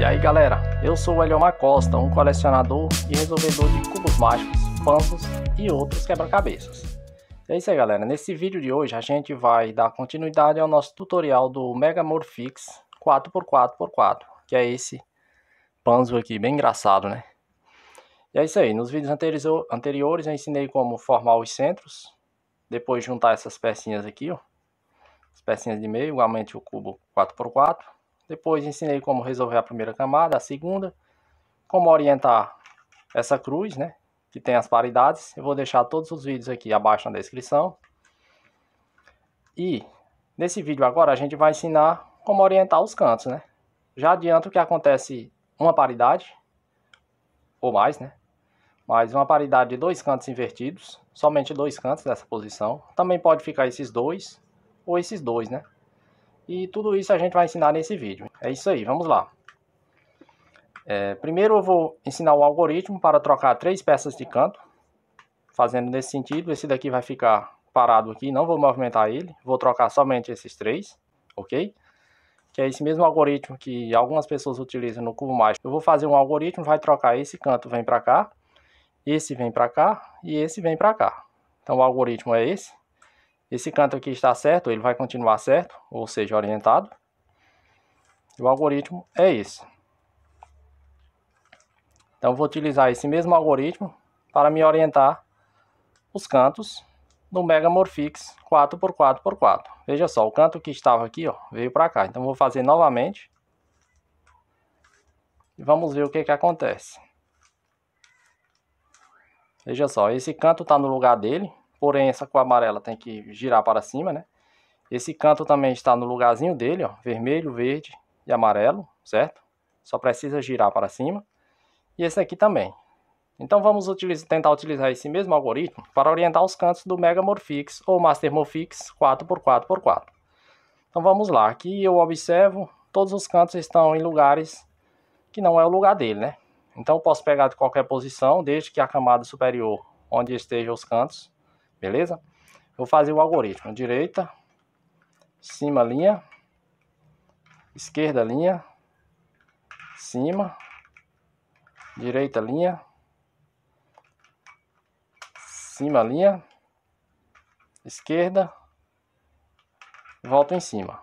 E aí galera, eu sou o Eliomar Costa, um colecionador e resolvedor de cubos mágicos, panfos e outros quebra-cabeças. É isso aí galera, nesse vídeo de hoje a gente vai dar continuidade ao nosso tutorial do Mega Morphix 4x4x4, que é esse panzo aqui, bem engraçado né? E é isso aí, nos vídeos anteriores eu ensinei como formar os centros, depois juntar essas pecinhas aqui, ó, as pecinhas de meio, igualmente o cubo 4x4, depois ensinei como resolver a primeira camada, a segunda, como orientar essa cruz, né? Que tem as paridades. Eu vou deixar todos os vídeos aqui abaixo na descrição. E nesse vídeo agora a gente vai ensinar como orientar os cantos, né? Já adianto que acontece uma paridade, ou mais, né? Mas uma paridade de dois cantos invertidos, somente dois cantos nessa posição. Também pode ficar esses dois, ou esses dois, né? E tudo isso a gente vai ensinar nesse vídeo. É isso aí, vamos lá. É, primeiro eu vou ensinar o algoritmo para trocar três peças de canto. Fazendo nesse sentido, esse daqui vai ficar parado aqui, não vou movimentar ele. Vou trocar somente esses três, ok? Que é esse mesmo algoritmo que algumas pessoas utilizam no cubo mágico. Eu vou fazer um algoritmo, vai trocar esse canto, vem para cá. Esse vem para cá e esse vem para cá. Então o algoritmo é esse. Esse canto aqui está certo, ele vai continuar certo, ou seja, orientado. E o algoritmo é esse. Então, vou utilizar esse mesmo algoritmo para me orientar os cantos no Megamorphix 4x4x4. Veja só, o canto que estava aqui ó, veio para cá. Então, vou fazer novamente. E vamos ver o que, que acontece. Veja só, esse canto está no lugar dele porém essa cor amarela tem que girar para cima, né? Esse canto também está no lugarzinho dele, ó, vermelho, verde e amarelo, certo? Só precisa girar para cima. E esse aqui também. Então vamos utilizar, tentar utilizar esse mesmo algoritmo para orientar os cantos do Mega Morphix ou Master Morphix 4x4x4. Então vamos lá, aqui eu observo, todos os cantos estão em lugares que não é o lugar dele, né? Então eu posso pegar de qualquer posição, desde que a camada superior, onde estejam os cantos, Beleza? Vou fazer o algoritmo. Direita, cima linha, esquerda linha, cima, direita linha, cima linha, esquerda, volto em cima.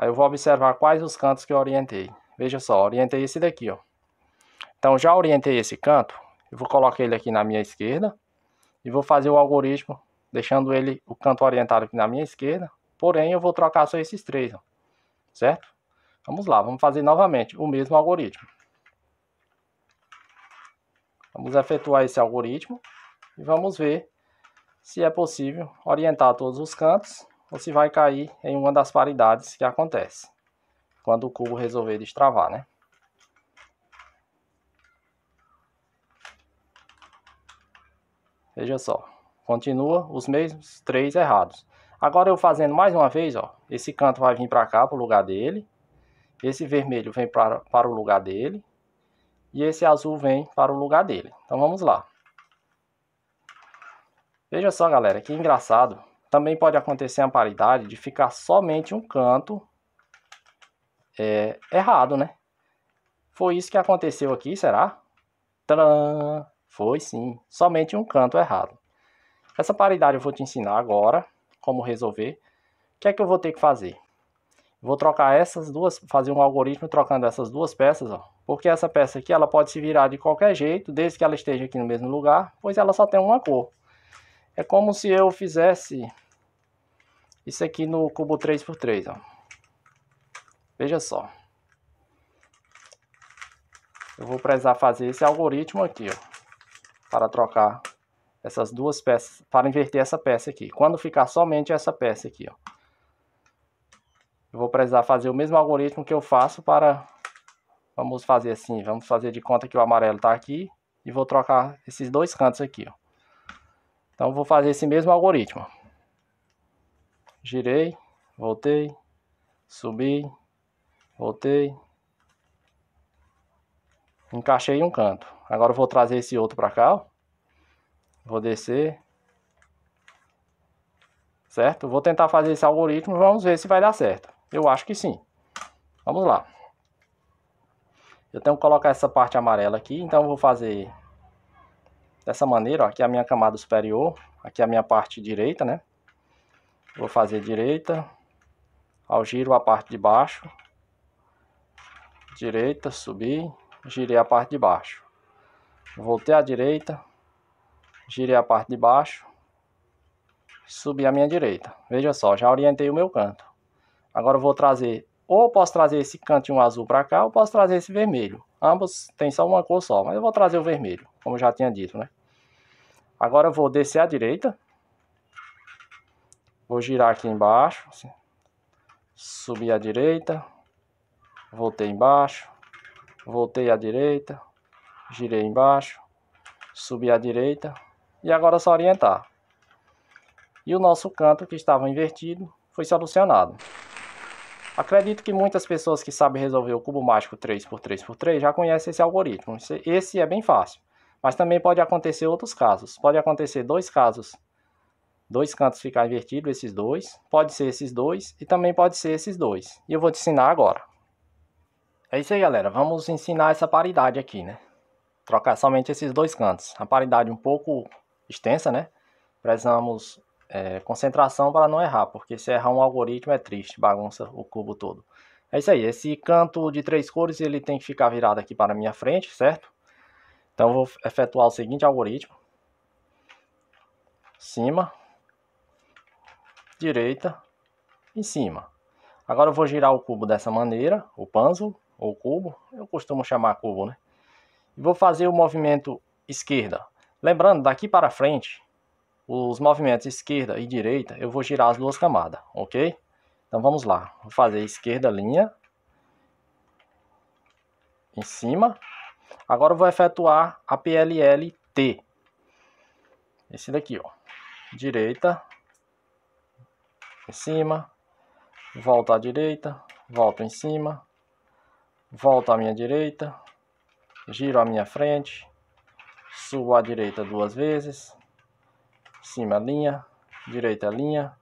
Aí eu vou observar quais os cantos que eu orientei. Veja só, orientei esse daqui, ó. Então, já orientei esse canto, eu vou colocar ele aqui na minha esquerda e vou fazer o algoritmo deixando ele o canto orientado aqui na minha esquerda, porém eu vou trocar só esses três, ó, certo? Vamos lá, vamos fazer novamente o mesmo algoritmo. Vamos efetuar esse algoritmo e vamos ver se é possível orientar todos os cantos ou se vai cair em uma das paridades que acontece quando o cubo resolver destravar, né? Veja só. Continua os mesmos três errados. Agora eu fazendo mais uma vez, ó. Esse canto vai vir para cá, para o lugar dele. Esse vermelho vem para, para o lugar dele. E esse azul vem para o lugar dele. Então vamos lá. Veja só, galera, que engraçado. Também pode acontecer a paridade de ficar somente um canto é, errado, né? Foi isso que aconteceu aqui, será? Tcharam! Foi sim, somente um canto errado. Essa paridade eu vou te ensinar agora como resolver. O que é que eu vou ter que fazer? Vou trocar essas duas, fazer um algoritmo trocando essas duas peças, ó. Porque essa peça aqui, ela pode se virar de qualquer jeito, desde que ela esteja aqui no mesmo lugar, pois ela só tem uma cor. É como se eu fizesse isso aqui no cubo 3x3, ó. Veja só. Eu vou precisar fazer esse algoritmo aqui, ó para trocar essas duas peças, para inverter essa peça aqui. Quando ficar somente essa peça aqui, ó, eu vou precisar fazer o mesmo algoritmo que eu faço para... Vamos fazer assim, vamos fazer de conta que o amarelo está aqui e vou trocar esses dois cantos aqui, ó. Então, vou fazer esse mesmo algoritmo. Girei, voltei, subi, voltei, Encaixei um canto. Agora eu vou trazer esse outro para cá, ó. Vou descer. Certo? Vou tentar fazer esse algoritmo e vamos ver se vai dar certo. Eu acho que sim. Vamos lá. Eu tenho que colocar essa parte amarela aqui, então eu vou fazer dessa maneira, ó, aqui é a minha camada superior, aqui é a minha parte direita, né? Vou fazer direita, ao giro a parte de baixo, direita, subir, girei a parte de baixo. Voltei à direita, girei a parte de baixo, subi à minha direita. Veja só, já orientei o meu canto. Agora eu vou trazer, ou posso trazer esse canto azul para cá, ou posso trazer esse vermelho. Ambos têm só uma cor só, mas eu vou trazer o vermelho, como eu já tinha dito, né? Agora eu vou descer à direita. Vou girar aqui embaixo. Assim. Subir à direita. Voltei embaixo voltei à direita, girei embaixo, subi à direita e agora é só orientar. E o nosso canto que estava invertido foi solucionado. Acredito que muitas pessoas que sabem resolver o cubo mágico 3x3x3 já conhecem esse algoritmo. Esse é bem fácil. Mas também pode acontecer outros casos. Pode acontecer dois casos. Dois cantos ficar invertidos, esses dois. Pode ser esses dois e também pode ser esses dois. E eu vou te ensinar agora. É isso aí, galera. Vamos ensinar essa paridade aqui, né? Trocar somente esses dois cantos. A paridade um pouco extensa, né? Precisamos é, concentração para não errar, porque se errar um algoritmo é triste, bagunça o cubo todo. É isso aí, esse canto de três cores ele tem que ficar virado aqui para a minha frente, certo? Então vou efetuar o seguinte algoritmo. Cima, direita, em cima. Agora eu vou girar o cubo dessa maneira, o pânzulo, ou cubo, eu costumo chamar cubo, né? E vou fazer o movimento esquerda. Lembrando, daqui para frente, os movimentos esquerda e direita, eu vou girar as duas camadas, ok? Então vamos lá, vou fazer esquerda linha, em cima. Agora eu vou efetuar a PLLT, esse daqui, ó, direita, em cima, volta à direita, volta em cima, volto à minha direita, giro à minha frente, subo à direita duas vezes, cima linha, direita linha,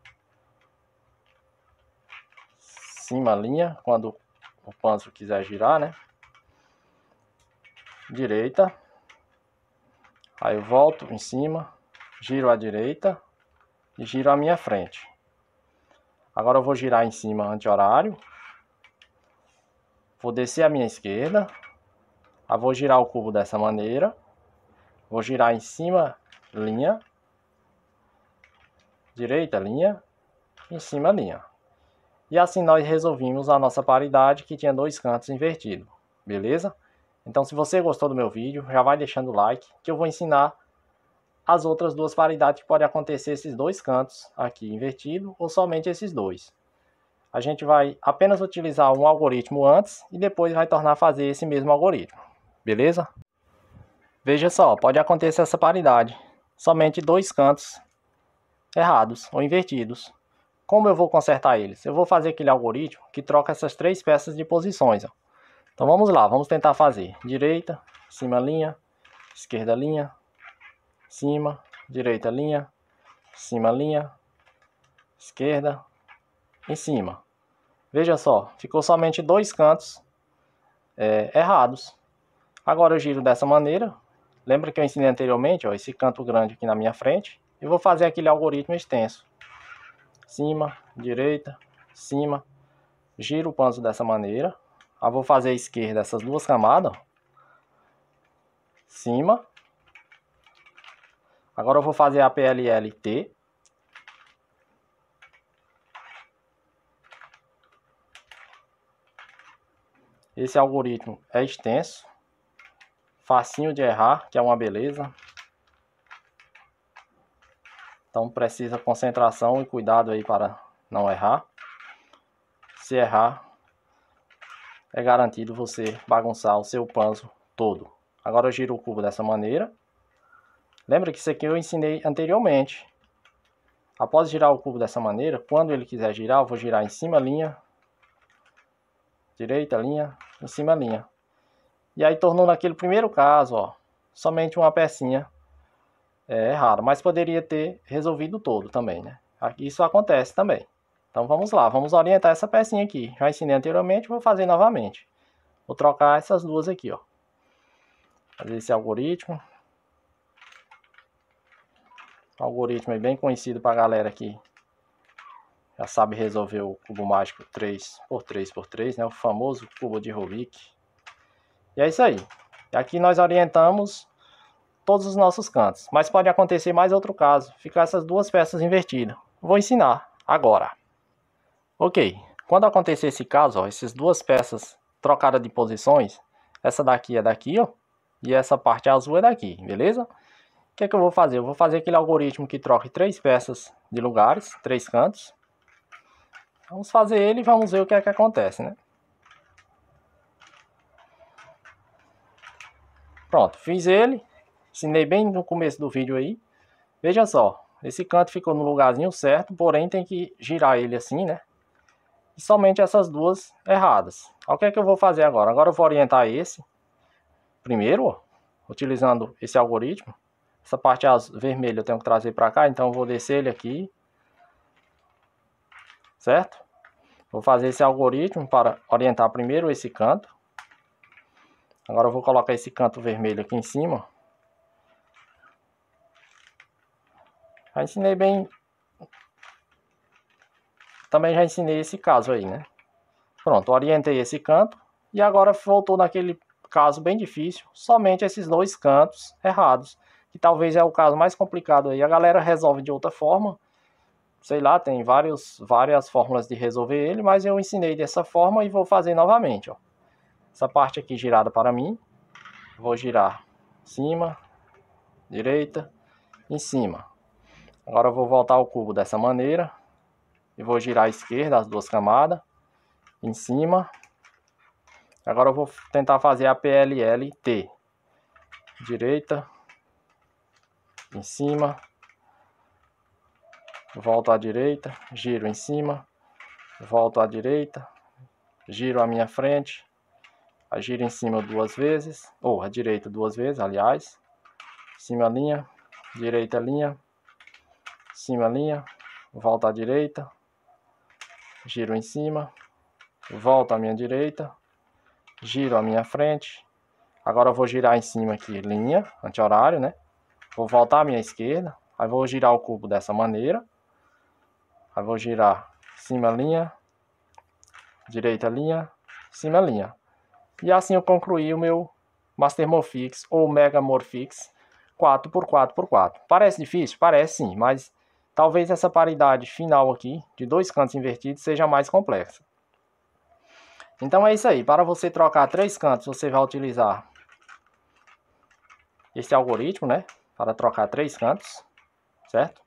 cima linha, quando o panço quiser girar, né? Direita, aí eu volto em cima, giro à direita e giro à minha frente. Agora eu vou girar em cima anti-horário, Vou descer a minha esquerda. Ah, vou girar o cubo dessa maneira. Vou girar em cima, linha. Direita, linha. Em cima, linha. E assim nós resolvimos a nossa paridade que tinha dois cantos invertidos. Beleza? Então se você gostou do meu vídeo, já vai deixando o like que eu vou ensinar as outras duas paridades que podem acontecer esses dois cantos aqui invertido ou somente esses dois a gente vai apenas utilizar um algoritmo antes e depois vai tornar a fazer esse mesmo algoritmo, beleza? Veja só, pode acontecer essa paridade, somente dois cantos errados ou invertidos. Como eu vou consertar eles? Eu vou fazer aquele algoritmo que troca essas três peças de posições. Ó. Então vamos lá, vamos tentar fazer. Direita, cima linha, esquerda linha, cima, direita linha, cima linha, esquerda, em cima. Veja só, ficou somente dois cantos é, errados. Agora eu giro dessa maneira. Lembra que eu ensinei anteriormente, ó, esse canto grande aqui na minha frente. Eu vou fazer aquele algoritmo extenso. Cima, direita, cima. Giro o panso dessa maneira. Aí ah, vou fazer a esquerda essas duas camadas. Cima. Agora eu vou fazer a PLLT. Esse algoritmo é extenso, facinho de errar, que é uma beleza. Então precisa concentração e cuidado aí para não errar. Se errar, é garantido você bagunçar o seu panzo todo. Agora eu giro o cubo dessa maneira. Lembra que isso aqui eu ensinei anteriormente. Após girar o cubo dessa maneira, quando ele quiser girar, eu vou girar em cima linha, direita linha, em cima da linha. E aí tornou naquele primeiro caso, ó, somente uma pecinha é, errada, mas poderia ter resolvido todo também, né? Isso acontece também. Então vamos lá, vamos orientar essa pecinha aqui. Já ensinei anteriormente, vou fazer novamente. Vou trocar essas duas aqui, ó. Fazer esse algoritmo. O algoritmo é bem conhecido para a galera aqui já sabe resolver o cubo mágico 3x3x3, né? O famoso cubo de Rubik. E é isso aí. E aqui nós orientamos todos os nossos cantos. Mas pode acontecer mais outro caso. Ficar essas duas peças invertidas. Vou ensinar agora. Ok. Quando acontecer esse caso, ó, essas duas peças trocadas de posições. Essa daqui é daqui, ó. E essa parte azul é daqui, beleza? O que é que eu vou fazer? Eu vou fazer aquele algoritmo que troque três peças de lugares, três cantos. Vamos fazer ele e vamos ver o que é que acontece, né? Pronto, fiz ele. Ensinei bem no começo do vídeo aí. Veja só, esse canto ficou no lugarzinho certo, porém tem que girar ele assim, né? E somente essas duas erradas. O que é que eu vou fazer agora? Agora eu vou orientar esse. Primeiro, ó, utilizando esse algoritmo. Essa parte vermelha eu tenho que trazer para cá, então eu vou descer ele aqui certo? Vou fazer esse algoritmo para orientar primeiro esse canto. Agora eu vou colocar esse canto vermelho aqui em cima. Já ensinei bem... Também já ensinei esse caso aí, né? Pronto, orientei esse canto. E agora voltou naquele caso bem difícil, somente esses dois cantos errados. Que talvez é o caso mais complicado aí. A galera resolve de outra forma, sei lá, tem vários, várias fórmulas de resolver ele, mas eu ensinei dessa forma e vou fazer novamente. Ó. Essa parte aqui girada para mim, vou girar cima, direita, em cima. Agora eu vou voltar ao cubo dessa maneira e vou girar à esquerda as duas camadas, em cima. Agora eu vou tentar fazer a PLLT, direita, em cima, volto à direita, giro em cima, volto à direita, giro à minha frente, giro em cima duas vezes, ou à direita duas vezes, aliás, cima linha, direita linha, cima linha, volto à direita, giro em cima, volto à minha direita, giro à minha frente, agora eu vou girar em cima aqui, linha, anti-horário, né? Vou voltar à minha esquerda, aí vou girar o cubo dessa maneira, Aí vou girar cima linha, direita linha, cima linha. E assim eu concluí o meu Master Morphix ou Mega Morphix 4x4x4. Parece difícil? Parece sim, mas talvez essa paridade final aqui, de dois cantos invertidos, seja mais complexa. Então é isso aí, para você trocar três cantos, você vai utilizar este algoritmo, né? Para trocar três cantos, certo?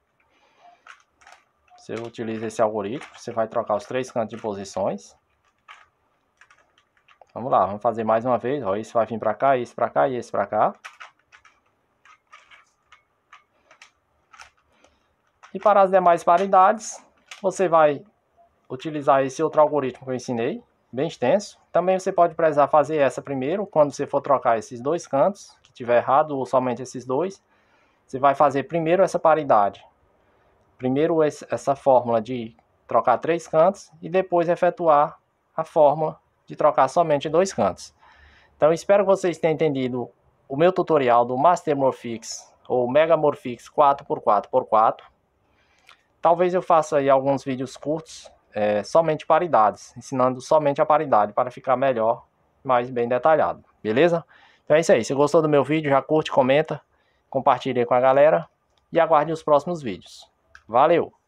Você utiliza esse algoritmo, você vai trocar os três cantos de posições. Vamos lá, vamos fazer mais uma vez. Ó, esse vai vir para cá, esse para cá e esse para cá. E para as demais paridades, você vai utilizar esse outro algoritmo que eu ensinei, bem extenso. Também você pode precisar fazer essa primeiro, quando você for trocar esses dois cantos, que tiver errado, ou somente esses dois. Você vai fazer primeiro essa paridade primeiro essa fórmula de trocar três cantos e depois efetuar a fórmula de trocar somente dois cantos. Então espero que vocês tenham entendido o meu tutorial do Master Morphix ou Mega Morphix 4x4x4. Talvez eu faça aí alguns vídeos curtos, é, somente paridades, ensinando somente a paridade para ficar melhor, mais bem detalhado, beleza? Então é isso aí, se gostou do meu vídeo, já curte, comenta, compartilhe com a galera e aguarde os próximos vídeos. Valeu!